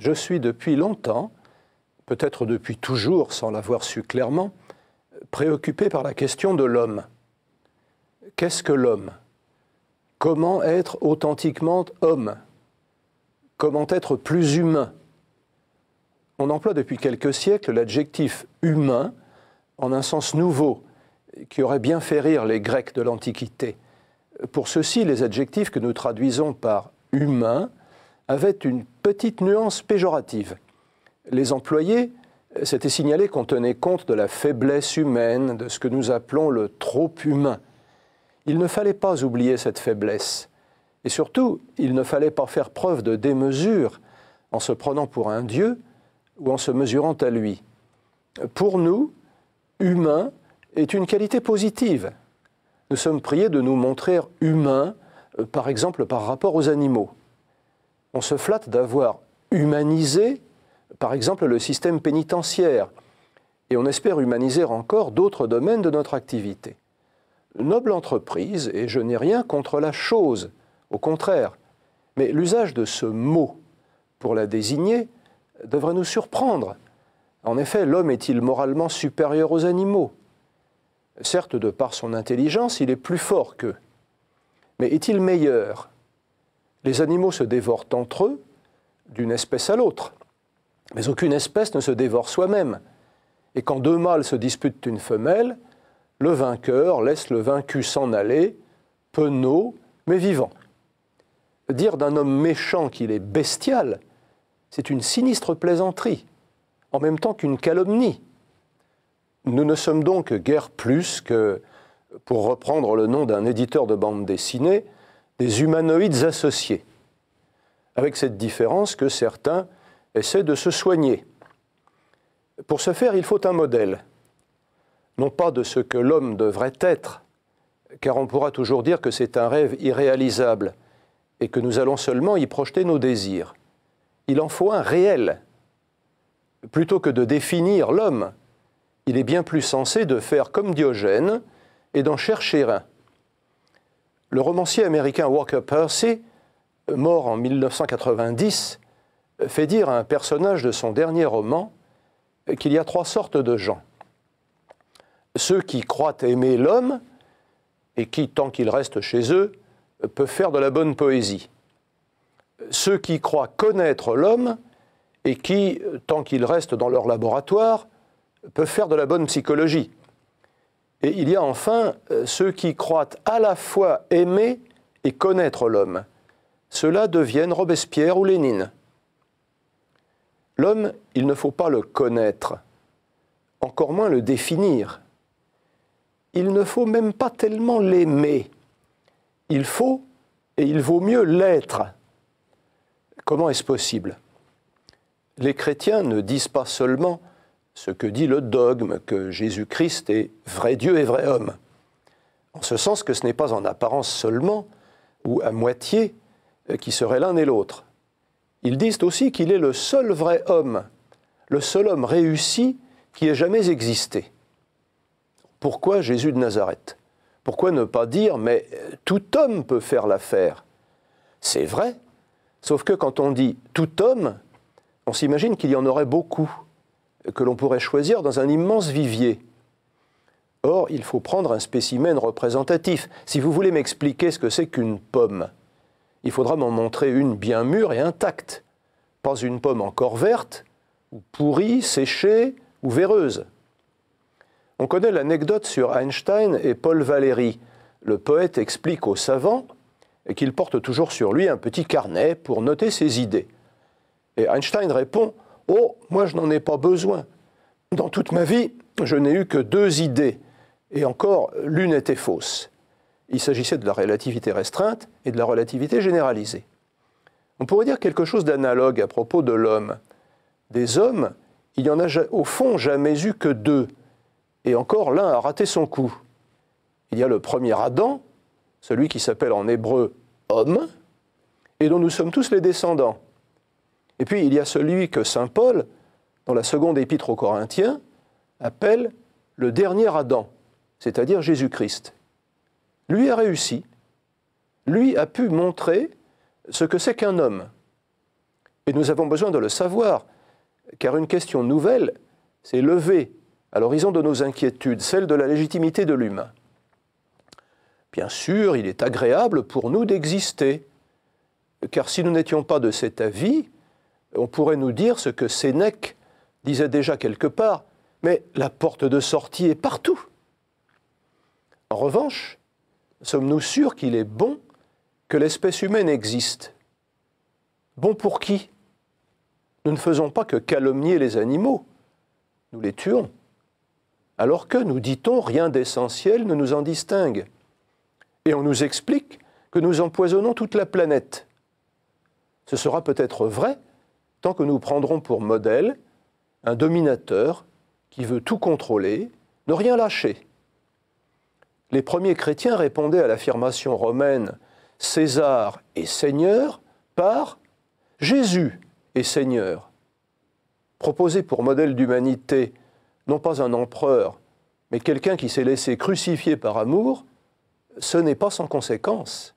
Je suis depuis longtemps, peut-être depuis toujours sans l'avoir su clairement, préoccupé par la question de l'homme. Qu'est-ce que l'homme Comment être authentiquement homme Comment être plus humain On emploie depuis quelques siècles l'adjectif humain en un sens nouveau qui aurait bien fait rire les Grecs de l'Antiquité. Pour ceci, les adjectifs que nous traduisons par humain avait une petite nuance péjorative. Les employés s'étaient signalés qu'on tenait compte de la faiblesse humaine, de ce que nous appelons le trop humain. Il ne fallait pas oublier cette faiblesse. Et surtout, il ne fallait pas faire preuve de démesure en se prenant pour un Dieu ou en se mesurant à lui. Pour nous, humain est une qualité positive. Nous sommes priés de nous montrer humains, euh, par exemple par rapport aux animaux on se flatte d'avoir humanisé, par exemple, le système pénitentiaire. Et on espère humaniser encore d'autres domaines de notre activité. Noble entreprise, et je n'ai rien contre la chose, au contraire. Mais l'usage de ce mot pour la désigner devrait nous surprendre. En effet, l'homme est-il moralement supérieur aux animaux Certes, de par son intelligence, il est plus fort qu'eux. Mais est-il meilleur les animaux se dévorent entre eux, d'une espèce à l'autre. Mais aucune espèce ne se dévore soi-même. Et quand deux mâles se disputent une femelle, le vainqueur laisse le vaincu s'en aller, penaud, mais vivant. Dire d'un homme méchant qu'il est bestial, c'est une sinistre plaisanterie, en même temps qu'une calomnie. Nous ne sommes donc guère plus que, pour reprendre le nom d'un éditeur de bande dessinée, des humanoïdes associés, avec cette différence que certains essaient de se soigner. Pour ce faire, il faut un modèle, non pas de ce que l'homme devrait être, car on pourra toujours dire que c'est un rêve irréalisable et que nous allons seulement y projeter nos désirs. Il en faut un réel. Plutôt que de définir l'homme, il est bien plus sensé de faire comme Diogène et d'en chercher un. Le romancier américain Walker Percy, mort en 1990, fait dire à un personnage de son dernier roman qu'il y a trois sortes de gens. Ceux qui croient aimer l'homme et qui, tant qu'ils restent chez eux, peuvent faire de la bonne poésie. Ceux qui croient connaître l'homme et qui, tant qu'ils restent dans leur laboratoire, peuvent faire de la bonne psychologie. Et il y a enfin euh, ceux qui croient à la fois aimer et connaître l'homme. Ceux-là deviennent Robespierre ou Lénine. L'homme, il ne faut pas le connaître, encore moins le définir. Il ne faut même pas tellement l'aimer. Il faut et il vaut mieux l'être. Comment est-ce possible Les chrétiens ne disent pas seulement ce que dit le dogme que Jésus-Christ est vrai Dieu et vrai homme. En ce sens que ce n'est pas en apparence seulement, ou à moitié, euh, qui serait l'un et l'autre. Ils disent aussi qu'il est le seul vrai homme, le seul homme réussi qui ait jamais existé. Pourquoi Jésus de Nazareth Pourquoi ne pas dire mais euh, tout homme peut faire l'affaire C'est vrai, sauf que quand on dit tout homme, on s'imagine qu'il y en aurait beaucoup que l'on pourrait choisir dans un immense vivier. Or, il faut prendre un spécimen représentatif. Si vous voulez m'expliquer ce que c'est qu'une pomme, il faudra m'en montrer une bien mûre et intacte, pas une pomme encore verte, ou pourrie, séchée, ou véreuse. On connaît l'anecdote sur Einstein et Paul Valéry. Le poète explique aux savant qu'il porte toujours sur lui un petit carnet pour noter ses idées. Et Einstein répond Oh, moi je n'en ai pas besoin. Dans toute ma vie, je n'ai eu que deux idées, et encore l'une était fausse. Il s'agissait de la relativité restreinte et de la relativité généralisée. On pourrait dire quelque chose d'analogue à propos de l'homme. Des hommes, il n'y en a au fond jamais eu que deux, et encore l'un a raté son coup. Il y a le premier Adam, celui qui s'appelle en hébreu homme, et dont nous sommes tous les descendants. Et puis il y a celui que Saint Paul, dans la seconde épître aux Corinthiens, appelle le dernier Adam, c'est-à-dire Jésus-Christ. Lui a réussi, lui a pu montrer ce que c'est qu'un homme. Et nous avons besoin de le savoir, car une question nouvelle s'est levée à l'horizon de nos inquiétudes, celle de la légitimité de l'humain. Bien sûr, il est agréable pour nous d'exister, car si nous n'étions pas de cet avis, on pourrait nous dire ce que Sénèque disait déjà quelque part, mais la porte de sortie est partout. En revanche, sommes-nous sûrs qu'il est bon que l'espèce humaine existe Bon pour qui Nous ne faisons pas que calomnier les animaux, nous les tuons. Alors que, nous dit-on, rien d'essentiel ne nous en distingue. Et on nous explique que nous empoisonnons toute la planète. Ce sera peut-être vrai tant que nous prendrons pour modèle un dominateur qui veut tout contrôler, ne rien lâcher. Les premiers chrétiens répondaient à l'affirmation romaine César est Seigneur par Jésus est Seigneur. Proposer pour modèle d'humanité non pas un empereur, mais quelqu'un qui s'est laissé crucifier par amour, ce n'est pas sans conséquence.